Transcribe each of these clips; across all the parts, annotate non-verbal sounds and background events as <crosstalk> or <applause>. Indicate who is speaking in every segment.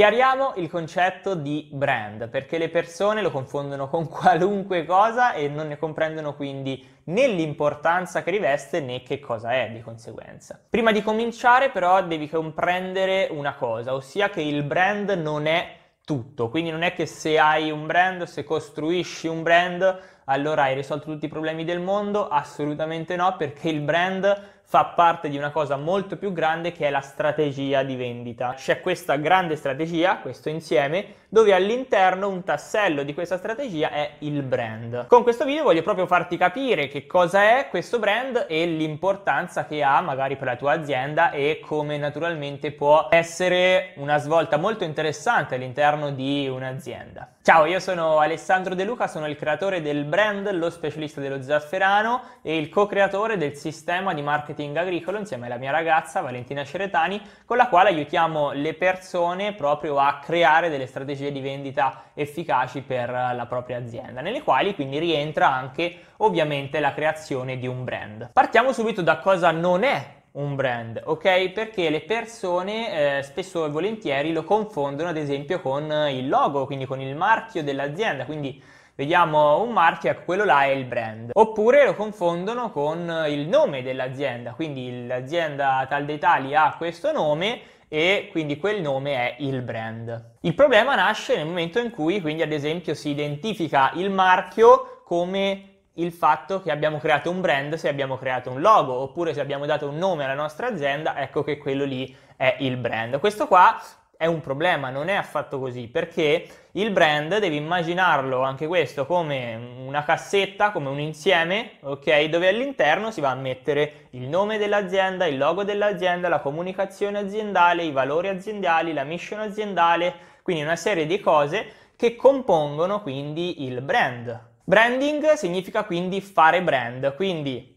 Speaker 1: Chiariamo il concetto di brand, perché le persone lo confondono con <laughs> qualunque cosa e non ne comprendono quindi né l'importanza che riveste né che cosa è di conseguenza. Prima di cominciare però devi comprendere una cosa, ossia che il brand non è tutto, quindi non è che se hai un brand, se costruisci un brand, allora hai risolto tutti i problemi del mondo, assolutamente no, perché il brand fa parte di una cosa molto più grande che è la strategia di vendita. C'è questa grande strategia, questo insieme, dove all'interno un tassello di questa strategia è il brand. Con questo video voglio proprio farti capire che cosa è questo brand e l'importanza che ha magari per la tua azienda e come naturalmente può essere una svolta molto interessante all'interno di un'azienda. Ciao, io sono Alessandro De Luca, sono il creatore del brand, lo specialista dello zafferano e il co-creatore del sistema di marketing marketing agricolo insieme alla mia ragazza Valentina Ceretani, con la quale aiutiamo le persone proprio a creare delle strategie di vendita efficaci per la propria azienda, nelle quali quindi rientra anche ovviamente la creazione di un brand. Partiamo subito da cosa non è un brand, ok? Perché le persone eh, spesso e volentieri lo confondono ad esempio con il logo, quindi con il marchio dell'azienda, quindi vediamo un marchio, ecco quello là è il brand. Oppure lo confondono con il nome dell'azienda, quindi l'azienda Tal dei Tali ha questo nome e quindi quel nome è il brand. Il problema nasce nel momento in cui quindi ad esempio si identifica il marchio come il fatto che abbiamo creato un brand se abbiamo creato un logo oppure se abbiamo dato un nome alla nostra azienda, ecco che quello lì è il brand. Questo qua è un problema, non è affatto così, perché il brand devi immaginarlo anche questo come una cassetta, come un insieme, ok? Dove all'interno si va a mettere il nome dell'azienda, il logo dell'azienda, la comunicazione aziendale, i valori aziendali, la mission aziendale, quindi una serie di cose che compongono quindi il brand. Branding significa quindi fare brand, quindi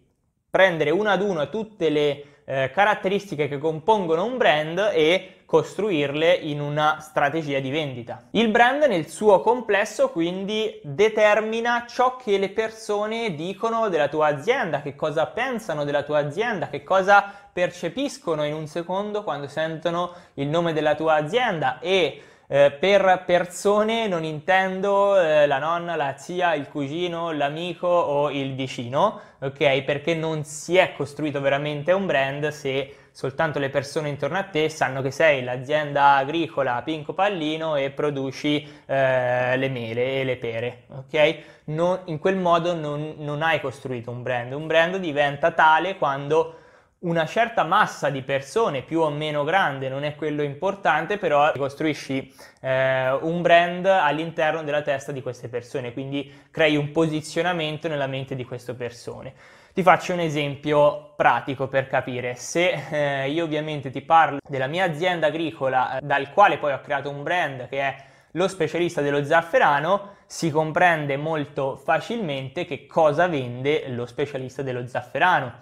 Speaker 1: prendere uno ad uno tutte le eh, caratteristiche che compongono un brand e costruirle in una strategia di vendita. Il brand nel suo complesso quindi determina ciò che le persone dicono della tua azienda, che cosa pensano della tua azienda, che cosa percepiscono in un secondo quando sentono il nome della tua azienda e eh, per persone non intendo eh, la nonna, la zia, il cugino, l'amico o il vicino, ok? Perché non si è costruito veramente un brand se soltanto le persone intorno a te sanno che sei l'azienda agricola Pinco Pallino e produci eh, le mele e le pere, ok? Non, in quel modo non, non hai costruito un brand, un brand diventa tale quando una certa massa di persone più o meno grande, non è quello importante, però costruisci eh, un brand all'interno della testa di queste persone, quindi crei un posizionamento nella mente di queste persone. Ti faccio un esempio pratico per capire. Se eh, io ovviamente ti parlo della mia azienda agricola, eh, dal quale poi ho creato un brand che è lo specialista dello zafferano, si comprende molto facilmente che cosa vende lo specialista dello zafferano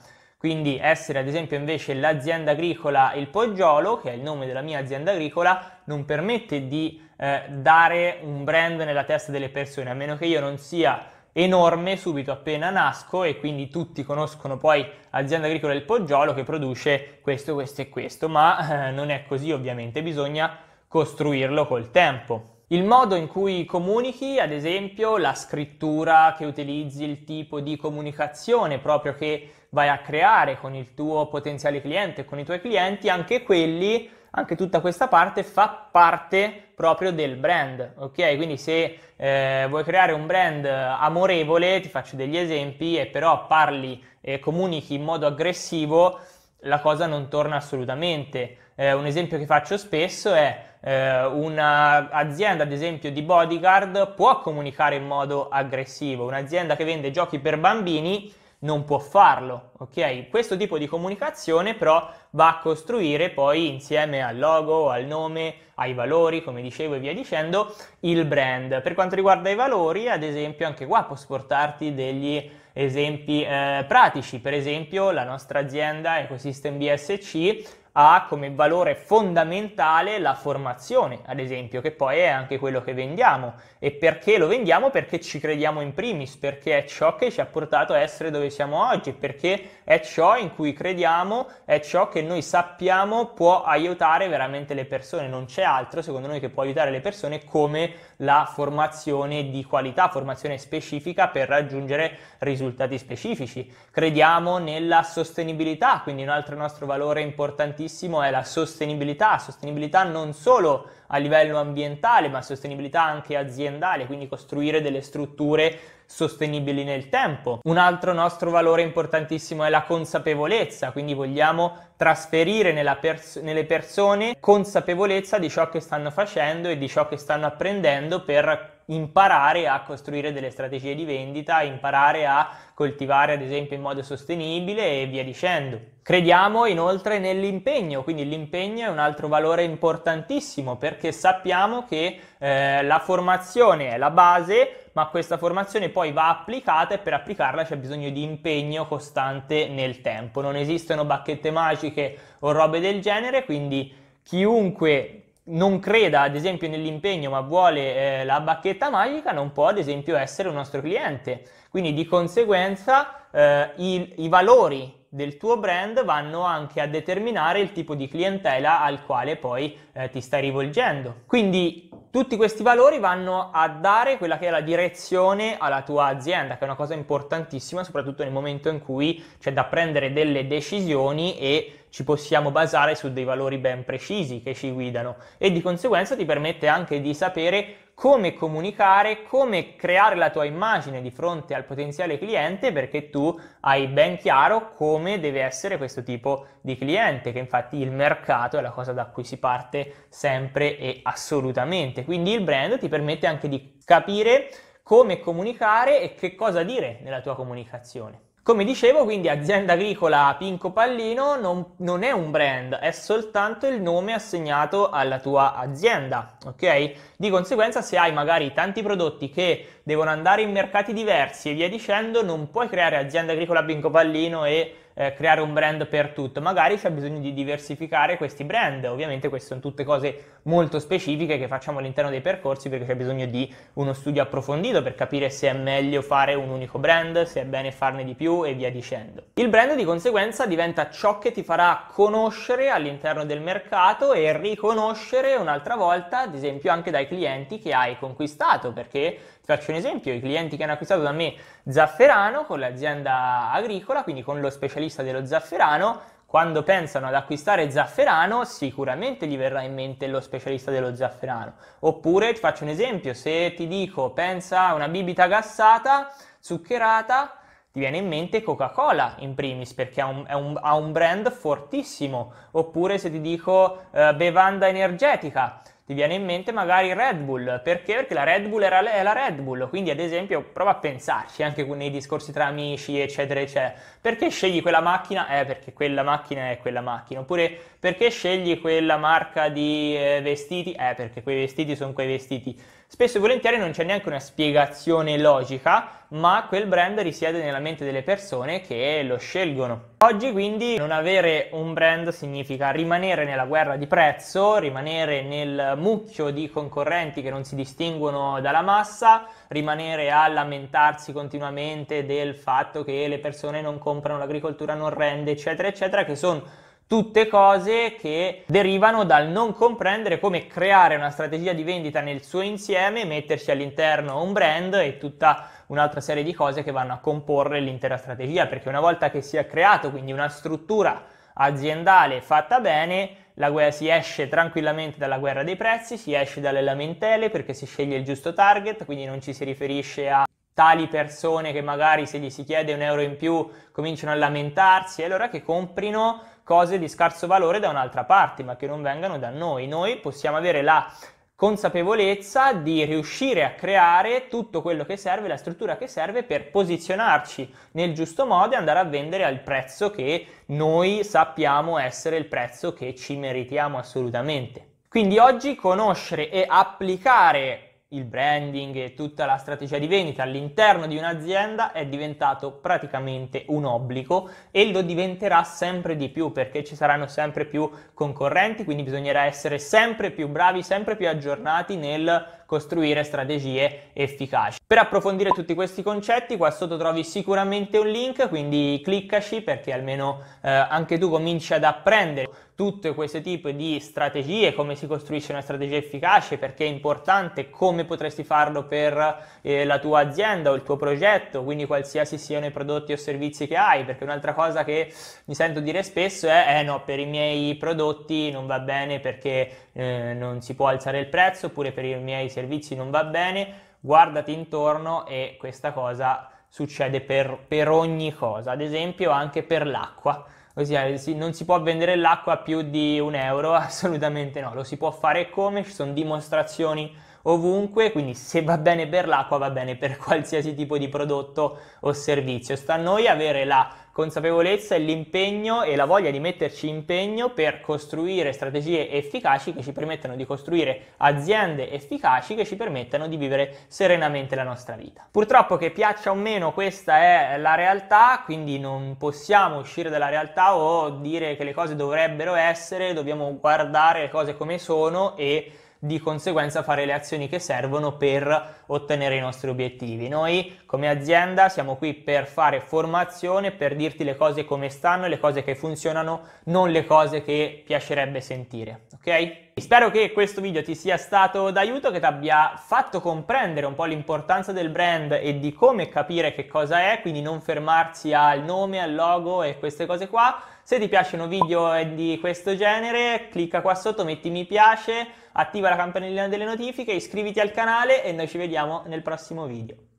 Speaker 1: quindi essere ad esempio invece l'azienda agricola Il Poggiolo, che è il nome della mia azienda agricola, non permette di eh, dare un brand nella testa delle persone, a meno che io non sia enorme subito appena nasco e quindi tutti conoscono poi azienda agricola Il Poggiolo che produce questo, questo e questo, ma eh, non è così ovviamente, bisogna costruirlo col tempo. Il modo in cui comunichi, ad esempio, la scrittura che utilizzi, il tipo di comunicazione proprio che vai a creare con il tuo potenziale cliente, con i tuoi clienti, anche quelli, anche tutta questa parte fa parte proprio del brand, ok? Quindi se eh, vuoi creare un brand amorevole, ti faccio degli esempi, e però parli e comunichi in modo aggressivo, la cosa non torna assolutamente. Eh, un esempio che faccio spesso è eh, un'azienda, ad esempio, di bodyguard può comunicare in modo aggressivo, un'azienda che vende giochi per bambini non può farlo, ok? Questo tipo di comunicazione però va a costruire poi insieme al logo, al nome, ai valori, come dicevo e via dicendo, il brand. Per quanto riguarda i valori, ad esempio, anche qua posso portarti degli esempi eh, pratici, per esempio la nostra azienda Ecosystem BSC ha come valore fondamentale la formazione, ad esempio, che poi è anche quello che vendiamo. E perché lo vendiamo? Perché ci crediamo in primis, perché è ciò che ci ha portato a essere dove siamo oggi, perché è ciò in cui crediamo, è ciò che noi sappiamo può aiutare veramente le persone. Non c'è altro, secondo noi, che può aiutare le persone come la formazione di qualità, formazione specifica per raggiungere risultati specifici. Crediamo nella sostenibilità, quindi un altro nostro valore importantissimo tantissimo è la sostenibilità, sostenibilità non solo a livello ambientale, ma sostenibilità anche aziendale, quindi costruire delle strutture sostenibili nel tempo. Un altro nostro valore importantissimo è la consapevolezza, quindi vogliamo trasferire pers- nelle persone consapevolezza di ciò che stanno facendo e di ciò che stanno apprendendo per imparare a costruire delle strategie di vendita, imparare a coltivare ad esempio in modo sostenibile e via dicendo. Crediamo inoltre nell'impegno, quindi l'impegno è un altro valore importantissimo perché sappiamo che eh, la formazione è la base, ma questa formazione poi va applicata e per applicarla c'è bisogno di impegno costante nel tempo. Non esistono bacchette magiche o robe del genere, quindi chiunque non creda ad esempio nell'impegno ma vuole eh, la bacchetta magica non può ad esempio essere un nostro cliente. Quindi di conseguenza eh, i, i, valori del tuo brand vanno anche a determinare il tipo di clientela al quale poi eh, ti stai rivolgendo. Quindi tutti questi valori vanno a dare quella che è la direzione alla tua azienda, che è una cosa importantissima soprattutto nel momento in cui c'è da prendere delle decisioni e ci possiamo basare su dei valori ben precisi che ci guidano e di conseguenza ti permette anche di sapere come comunicare, come creare la tua immagine di fronte al potenziale cliente perché tu hai ben chiaro come deve essere questo tipo di cliente, che infatti il mercato è la cosa da cui si parte sempre e assolutamente. Quindi il brand ti permette anche di capire come comunicare e che cosa dire nella tua comunicazione. Come dicevo, quindi azienda agricola Pinco Pallino non, non, è un brand, è soltanto il nome assegnato alla tua azienda, ok? Di conseguenza, se hai magari tanti prodotti che devono andare in mercati diversi e via dicendo, non puoi creare azienda agricola Pinco Pallino e eh, creare un brand per tutto, magari c'è bisogno di diversificare questi brand. Ovviamente queste sono tutte cose molto specifiche che facciamo all'interno dei percorsi perché c'è bisogno di uno studio approfondito per capire se è meglio fare un unico brand, se è bene farne di più e via dicendo. Il brand di conseguenza diventa ciò che ti farà conoscere all'interno del mercato e riconoscere un'altra volta, ad esempio anche dai clienti che hai conquistato, perché Faccio un esempio, i clienti che hanno acquistato da me zafferano con l'azienda agricola, quindi con lo specialista dello zafferano, quando pensano ad acquistare zafferano, sicuramente gli verrà in mente lo specialista dello zafferano. Oppure ti faccio un esempio, se ti dico pensa a una bibita gassata, zuccherata, ti viene in mente Coca-Cola in primis perché ha un, un, ha un brand fortissimo. Oppure se ti dico eh, bevanda energetica, ti viene in mente magari Red Bull, perché? Perché la Red Bull era, è la Red Bull, quindi ad esempio prova a pensarci anche nei discorsi tra amici, eccetera, eccetera. Perché scegli quella macchina? Eh, perché quella macchina è quella macchina. Oppure perché scegli quella marca di eh, vestiti? Eh, perché quei vestiti sono quei vestiti. Spesso e volentieri non c'è neanche una spiegazione logica, ma quel brand risiede nella mente delle persone che lo scelgono. Oggi quindi non avere un brand significa rimanere nella guerra di prezzo, rimanere nel mucchio di concorrenti che non si distinguono dalla massa, rimanere a lamentarsi continuamente del fatto che le persone non comprano, l'agricoltura non rende, eccetera, eccetera, che sono Tutte cose che derivano dal non comprendere come creare una strategia di vendita nel suo insieme, metterci all'interno un brand e tutta un'altra serie di cose che vanno a comporre l'intera strategia, perché una volta che si è creato quindi una struttura aziendale fatta bene, guerra, si esce tranquillamente dalla guerra dei prezzi, si esce dalle lamentele perché si sceglie il giusto target, quindi non ci si riferisce a tali persone che magari se gli si chiede un euro in più cominciano a lamentarsi, allora che comprino cose di scarso valore da un'altra parte, ma che non vengano da noi. Noi possiamo avere la consapevolezza di riuscire a creare tutto quello che serve, la struttura che serve per posizionarci nel giusto modo e andare a vendere al prezzo che noi sappiamo essere il prezzo che ci meritiamo assolutamente. Quindi oggi conoscere e applicare il branding e tutta la strategia di vendita all'interno di un'azienda è diventato praticamente un obbligo e lo diventerà sempre di più perché ci saranno sempre più concorrenti, quindi bisognerà essere sempre più bravi, sempre più aggiornati nel costruire strategie efficaci. Per approfondire tutti questi concetti qua sotto trovi sicuramente un link, quindi cliccaci perché almeno eh, anche tu cominci ad apprendere tutto questo tipo di strategie, come si costruisce una strategia efficace, perché è importante, come potresti farlo per eh, la tua azienda o il tuo progetto, quindi qualsiasi siano i prodotti o servizi che hai, perché un'altra cosa che mi sento dire spesso è eh no, per i miei prodotti non va bene perché eh, non si può alzare il prezzo, oppure per i miei servizi servizi non va bene, guardati intorno e questa cosa succede per, per ogni cosa, ad esempio anche per l'acqua. Ossia, non si può vendere l'acqua a più di un euro, <laughs> assolutamente no, lo si può fare come, ci sono dimostrazioni ovunque, quindi se va bene per l'acqua va bene per qualsiasi tipo di prodotto o servizio. Sta a noi avere la consapevolezza e l'impegno e la voglia di metterci impegno per costruire strategie efficaci che ci permettano di costruire aziende efficaci che ci permettano di vivere serenamente la nostra vita. Purtroppo che piaccia o meno questa è la realtà, quindi non possiamo uscire dalla realtà o dire che le cose dovrebbero essere, dobbiamo guardare le cose come sono e di conseguenza fare le azioni che servono per ottenere i nostri obiettivi. Noi come azienda siamo qui per fare formazione, per dirti le cose come stanno, le cose che funzionano, non le cose che piacerebbe sentire, ok? Spero che questo video ti sia stato d'aiuto, che ti abbia fatto comprendere un po' l'importanza del brand e di come capire che cosa è, quindi non fermarsi al nome, al logo e queste cose qua. Se ti piacciono video di questo genere, clicca qua sotto, metti mi piace, attiva la campanellina delle notifiche, iscriviti al canale e noi ci vediamo nel prossimo video.